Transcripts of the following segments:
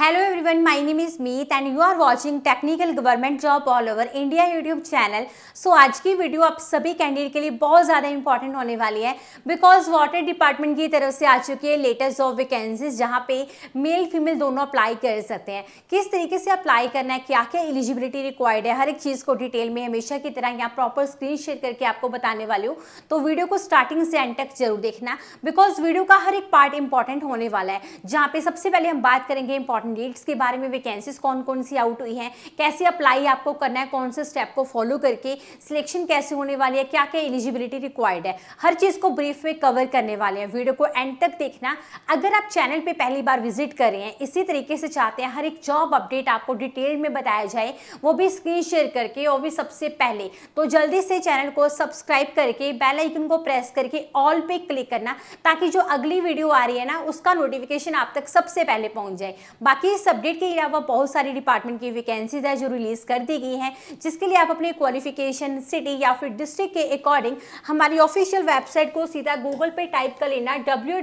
hello everyone my name is Meet and you are watching technical government job all over India YouTube channel so आज की video आप सभी candidate के लिए बहुत ज़्यादा इंपॉर्टेंट होने वाली है बिकॉज वाटर डिपार्टमेंट की तरफ से आ चुकी है लेटेस्ट जॉब वैकेंसीज जहाँ पे मेल फीमेल दोनों अप्लाई कर सकते हैं किस तरीके से अप्लाई करना है क्या क्या एलिजिबिलिटी रिक्वायर्ड है हर एक चीज़ को डिटेल में हमेशा की तरह यहाँ प्रॉपर स्क्रीन शेयर करके आपको बताने वाली हूँ तो वीडियो को स्टार्टिंग से एंड तक जरूर देखना बिकॉज वीडियो का हर एक पार्ट इंपॉर्टेंट होने वाला है जहाँ पे सबसे पहले हम बात करेंगे इंपॉर्टेंट नीड्स के बारे में वैकेंसीज कौन कौन सी आउट हुई हैं कैसे अप्लाई आपको करना है कौन से स्टेप को फॉलो करके सिलेक्शन कैसे होने वाली है क्या क्या एलिजिबिलिटी रिक्वायर्ड है हर चीज़ को ब्रीफ में कवर करने वाले हैं वीडियो को एंड तक देखना अगर आप चैनल पर पहली बार विजिट कर रहे हैं इसी तरीके से चाहते हैं हर एक जॉब अपडेट आपको डिटेल में बताया जाए वो भी स्क्रीन शेयर करके और भी सबसे पहले तो जल्दी से चैनल को सब्सक्राइब करके बेल आइकन को प्रेस करके ऑल पे क्लिक करना ताकि जो अगली वीडियो आ रही है ना उसका नोटिफिकेशन आप तक सबसे पहले पहुंच जाए बाकी बाकी इस अपडेट के अलावा बहुत सारी डिपार्टमेंट की वैकेंसीज है जो रिलीज़ कर दी गई हैं जिसके लिए आप अपने क्वालिफिकेशन सिटी या फिर डिस्ट्रिक्ट के अकॉर्डिंग हमारी ऑफिशियल वेबसाइट को सीधा गूगल पे टाइप कर लेना डब्ल्यू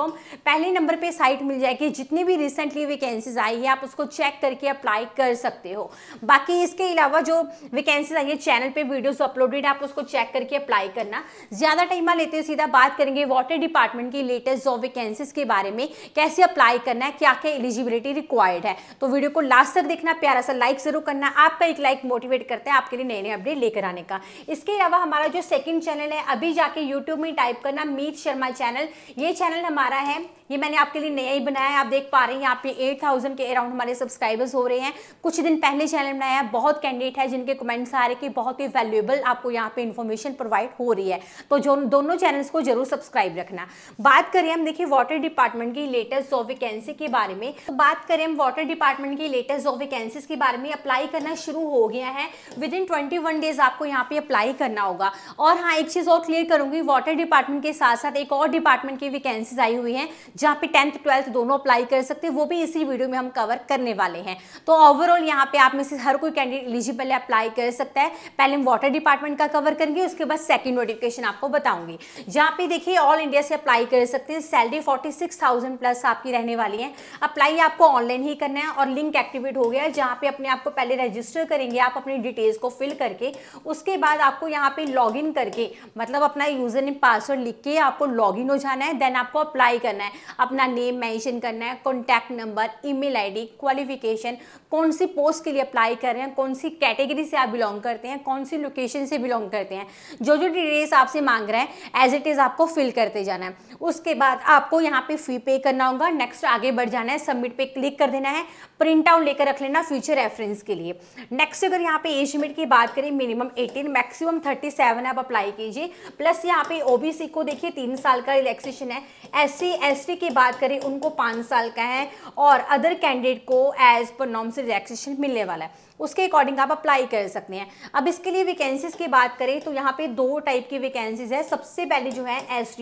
पहले नंबर पे साइट मिल जाएगी जितनी भी रिसेंटली वैकेंसीज आई है आप उसको चेक करके अप्लाई कर सकते हो बाकी इसके अलावा जो वैकेंसीज आई है चैनल पर वीडियोज अपलोडेड आप उसको चेक करके अप्लाई करना ज़्यादा टाइम लेते हो सीधा बात करेंगे वाटर डिपार्टमेंट की लेटेस्ट जॉब वैकेंसीज के बारे में कैसे अप्लाई करना है क्या क्या एलिजिबिलिटी रिक्वायर्ड है तो वीडियो को लास्ट तक देखना प्यारा सा लाइक जरूर करना आपका एक लाइक मोटिवेट करते हैं आपके लिए नए नए अपडेट लेकर आने का इसके अलावा हमारा जो सेकंड चैनल है अभी जाके यूट्यूब में टाइप करना मीत शर्मा चैनल ये चैनल हमारा है ये मैंने आपके लिए नया ही बनाया है आप देख पा रहे हैं यहाँ पे एट थाउजेंड के अराउंड हमारे सब्सक्राइबर्स हो रहे हैं कुछ दिन पहले चैनल बनाया है बहुत कैंडिडेट है जिनके कमेंट्स आ रहे कि बहुत ही वैल्यूएबल आपको यहाँ पे इन्फॉर्मेशन प्रोवाइड हो रही है तो जो दोनों चैनल्स को जरूर सब्सक्राइब रखना बात करें हम देखिए वाटर डिपार्टमेंट की लेटेस्ट जॉब वैकेंसी के बारे में तो बात करें हम वाटर डिपार्टमेंट की लेटेस्ट जॉब वैकेंसीज के बारे में अप्लाई करना शुरू हो गया है विद इन ट्वेंटी डेज आपको यहाँ पे अप्लाई करना होगा और हाँ एक चीज़ और क्लियर करूंगी वाटर डिपार्टमेंट के साथ साथ एक और डिपार्टमेंट की वैकेंसीज आई हुई है जहाँ पे टेंथ ट्वेल्थ दोनों अप्लाई कर सकते हैं वो भी इसी वीडियो में हम कवर करने वाले हैं तो ओवरऑल यहाँ पे आप में से हर कोई कैंडिडेट एलिजिबल है अप्लाई कर सकता है पहले हम वाटर डिपार्टमेंट का कवर करेंगे उसके बाद सेकेंड नोटिफिकेशन आपको बताऊंगी जहाँ पे देखिए ऑल इंडिया से अप्लाई कर सकते हैं salary forty six thousand plus आपकी रहने वाली है अप्लाई आपको ऑनलाइन ही करना है और लिंक एक्टिवेट हो गया है जहाँ पे अपने आपको पहले रजिस्टर करेंगे आप अपनी डिटेल्स को फिल करके उसके बाद आपको यहाँ पे लॉग करके मतलब अपना यूजर ने पासवर्ड लिख के आपको लॉग हो जाना है देन आपको अप्लाई करना है अपना नेम मेंशन करना है contact number email ID qualification कौन सी पोस्ट के लिए अप्लाई कर रहे हैं कौन सी कैटेगरी से आप बिलोंग करते हैं कौन सी लोकेशन से बिलोंग करते हैं जो जो डिटेल्स आपसे मांग रहे हैं एज इट इज़ आपको फिल करते जाना है उसके बाद आपको यहाँ पे फ़ी पे करना होगा नेक्स्ट आगे बढ़ जाना है सबमिट पे क्लिक कर देना है प्रिंट आउट लेकर रख लेना फ्यूचर रेफरेंस के लिए नेक्स्ट अगर यहाँ पे एज लिमिट की बात करें मिनिमम 18 मैक्सिमम 37 आप अप्लाई कीजिए प्लस यहाँ पे ओबीसी को देखिए तीन साल का रिलैक्सेशन है एस सी एससी की बात करें उनको पाँच साल का है और अदर कैंडिडेट को एज पर नॉम से रिलैक्सेशन मिलने वाला है उसके अकॉर्डिंग आप अप्लाई कर सकते हैं अब इसके लिए वैकेंसीज की बात करें तो यहाँ पे दो टाइप की वैकेंसीज है सबसे पहले जो है एस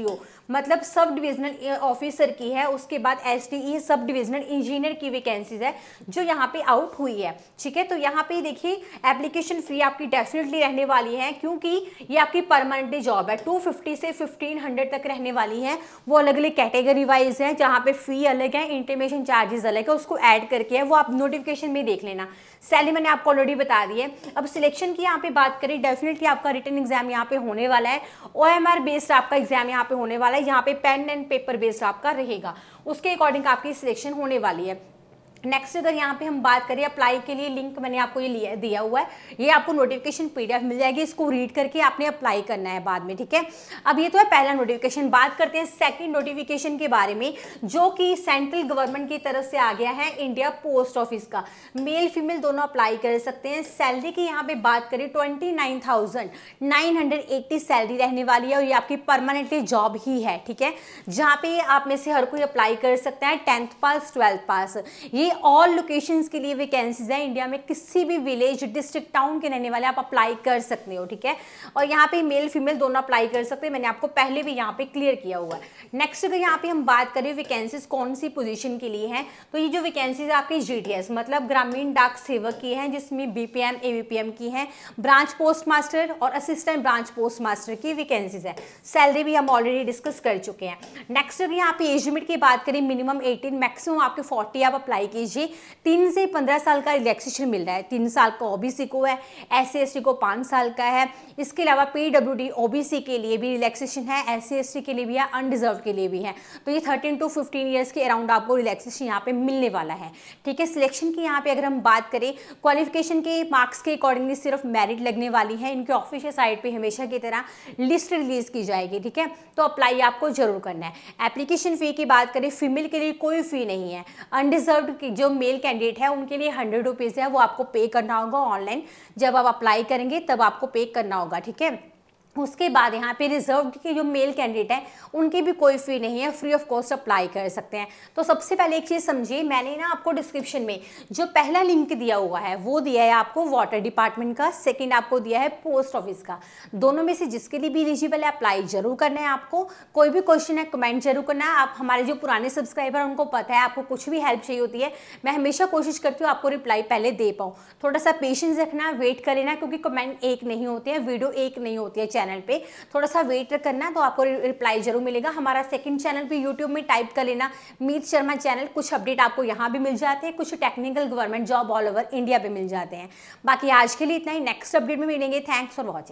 मतलब सब डिविजनल ऑफिसर की है उसके बाद एस सब डिविजनल इंजीनियर की वैकेंसीज है जो यहाँ पे आउट हुई है ठीक है तो यहाँ पे देखिए एप्लीकेशन फ़ी आपकी डेफिनेटली रहने वाली है क्योंकि ये आपकी परमानेंट जॉब है 250 से 1500 तक रहने वाली है वो अलग अलग कैटेगरी वाइज है जहाँ पे फी अलग है इंटीमेशन चार्जेस अलग है उसको ऐड करके है वो आप नोटिफिकेशन में देख लेना सैलरी मैंने आपको ऑलरेडी बता दी है अब सिलेक्शन की यहाँ पे बात करें डेफिनेटली आपका रिटर्न एग्जाम यहाँ पे होने वाला है ओ बेस्ड आपका एग्जाम यहाँ पे होने वाला है यहाँ पे पेन एंड पेपर बेस्ड आपका रहेगा उसके अकॉर्डिंग आपकी सिलेक्शन होने वाली है नेक्स्ट अगर यहाँ पे हम बात करें अप्लाई के लिए लिंक मैंने आपको ये लिया दिया हुआ है ये आपको नोटिफिकेशन पीडीएफ मिल जाएगी इसको रीड करके आपने अप्लाई करना है बाद में ठीक है अब ये तो है पहला नोटिफिकेशन बात करते हैं सेकंड नोटिफिकेशन के बारे में जो कि सेंट्रल गवर्नमेंट की तरफ से आ गया है इंडिया पोस्ट ऑफिस का मेल फीमेल दोनों अप्लाई कर सकते हैं सैलरी की यहाँ पे बात करें twenty nine thousand nine hundred eighty salary रहने वाली है और ये आपकी परमानेंटली जॉब ही है ठीक है जहाँ पर आप में से हर कोई अप्लाई कर सकता है टेंथ पास ट्वेल्थ पास ये ऑल लोकेशंस के लिए वैकेंसीज हैं इंडिया में किसी भी विलेज डिस्ट्रिक्ट टाउन के रहने वाले आप अप्लाई कर सकते हो ठीक है और यहाँ पे मेल फीमेल दोनों अप्लाई कर सकते हैं मैंने आपको पहले भी यहाँ पे क्लियर किया हुआ है नेक्स्ट अगर यहाँ पे हम बात करें वैकेंसीज कौन सी पोजिशन के लिए हैं तो ये जो वैकेंसीज आपकी जीटीएस मतलब ग्रामीण डाक सेवक की हैं जिसमें बीपीएम एवीपीएम की हैं ब्रांच पोस्ट मास्टर और असिस्टेंट ब्रांच पोस्ट मास्टर की वैकेंसीज है सैलरी भी हम ऑलरेडी डिस्कस कर चुके हैं नेक्स्ट अगर यहाँ पे एज की बात करें मिनिमम एटीन मैक्सिमम आपके फोर्टी आप अप्लाई की लीजिए तीन से पंद्रह साल का रिलैक्सेशन मिल रहा है तीन साल का ओबीसी को है एस सी को पाँच साल का है इसके अलावा पी डब्ल्यू डी ओबीसी के लिए भी रिलैक्सेशन है एस सी के लिए भी है अनडिजर्व के लिए भी है तो ये थर्टीन टू फिफ्टीन ईयर्स के अराउंड आपको रिलैक्सेशन यहाँ पे मिलने वाला है ठीक है सिलेक्शन की यहाँ पे अगर हम बात करें क्वालिफिकेशन के मार्क्स के अकॉर्डिंगली सिर्फ मेरिट लगने वाली है इनके ऑफिशियल साइट पर हमेशा की तरह लिस्ट रिलीज की जाएगी ठीक है तो अप्लाई आपको जरूर करना है एप्लीकेशन फ़ी की बात करें फीमेल के लिए कोई फ़ी नहीं है अनडिजर्व जो मेल कैंडिडेट है उनके लिए हंड्रेड रुपीज़ है वो आपको पे करना होगा ऑनलाइन जब आप अप्लाई करेंगे तब आपको पे करना होगा ठीक है उसके बाद यहाँ पे रिजर्व के जो मेल कैंडिडेट हैं उनकी भी कोई फ़ी नहीं है फ्री ऑफ कॉस्ट अप्लाई कर सकते हैं तो सबसे पहले एक चीज़ समझिए मैंने ना आपको डिस्क्रिप्शन में जो पहला लिंक दिया हुआ है वो दिया है आपको वाटर डिपार्टमेंट का सेकंड आपको दिया है पोस्ट ऑफिस का दोनों में से जिसके लिए भी एलिजिबल है अप्लाई जरूर करना है आपको कोई भी क्वेश्चन है कमेंट जरूर करना है आप हमारे जो पुराने सब्सक्राइबर हैं उनको पता है आपको कुछ भी हेल्प चाहिए होती है मैं हमेशा कोशिश करती हूँ आपको रिप्लाई पहले दे पाऊँ थोड़ा सा पेशेंस रखना वेट कर लेना क्योंकि कमेंट एक नहीं होते हैं वीडियो एक नहीं होती है चैनल पे थोड़ा सा वेट करना तो आपको रिप्लाई जरूर मिलेगा हमारा सेकंड चैनल भी यूट्यूब में टाइप कर लेना मीत शर्मा चैनल कुछ अपडेट आपको यहाँ भी मिल जाते हैं कुछ technical government job all over India भी मिल जाते हैं बाकी आज के लिए इतना ही नेक्स्ट अपडेट में मिलेंगे थैंक्स फॉर वॉचिंग